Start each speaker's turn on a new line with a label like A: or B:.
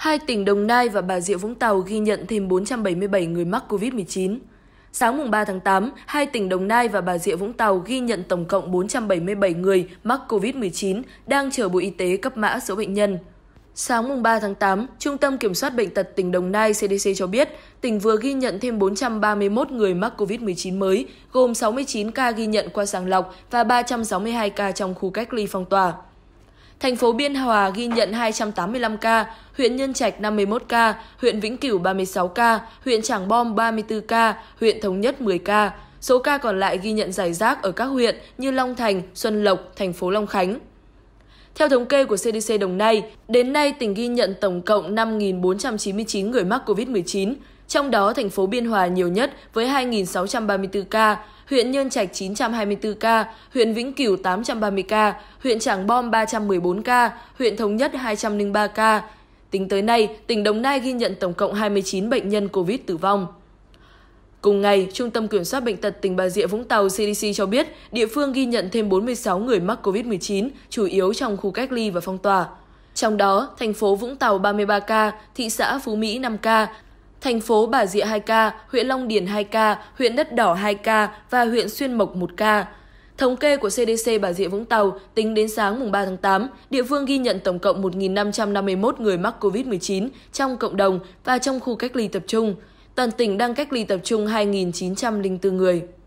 A: Hai tỉnh Đồng Nai và Bà Rịa Vũng Tàu ghi nhận thêm 477 người mắc COVID-19. Sáng mùng 3 tháng 8, hai tỉnh Đồng Nai và Bà Rịa Vũng Tàu ghi nhận tổng cộng 477 người mắc COVID-19 đang chờ Bộ Y tế cấp mã số bệnh nhân. Sáng mùng 3 tháng 8, Trung tâm Kiểm soát Bệnh tật tỉnh Đồng Nai CDC cho biết, tỉnh vừa ghi nhận thêm 431 người mắc COVID-19 mới, gồm 69 ca ghi nhận qua sàng lọc và 362 ca trong khu cách ly phong tỏa. Thành phố Biên Hòa ghi nhận 285 ca, huyện Nhân Trạch 51 ca, huyện Vĩnh Cửu 36 ca, huyện Trảng Bom 34 ca, huyện Thống Nhất 10 ca. Số ca còn lại ghi nhận giải rác ở các huyện như Long Thành, Xuân Lộc, thành phố Long Khánh. Theo thống kê của CDC Đồng Nai, đến nay tỉnh ghi nhận tổng cộng 5.499 người mắc COVID-19, trong đó, thành phố Biên Hòa nhiều nhất với 2.634 ca, huyện Nhơn Trạch 924 ca, huyện Vĩnh Cửu 830 ca, huyện Trảng Bom 314 ca, huyện Thống Nhất 203 ca. Tính tới nay, tỉnh Đồng Nai ghi nhận tổng cộng 29 bệnh nhân COVID tử vong. Cùng ngày, Trung tâm Kiểm soát Bệnh tật tỉnh Bà Rịa Vũng Tàu CDC cho biết địa phương ghi nhận thêm 46 người mắc COVID-19, chủ yếu trong khu cách ly và phong tỏa. Trong đó, thành phố Vũng Tàu 33 ca, thị xã Phú Mỹ 5 ca, thành phố Bà Rịa 2 ca, huyện Long Điền 2 ca, huyện Đất Đỏ 2 ca và huyện Xuyên Mộc 1 ca. Thống kê của CDC Bà Rịa Vũng Tàu, tính đến sáng mùng 3 tháng 8, địa phương ghi nhận tổng cộng 1.551 người mắc COVID-19 trong cộng đồng và trong khu cách ly tập trung. Toàn tỉnh đang cách ly tập trung 2.904 người.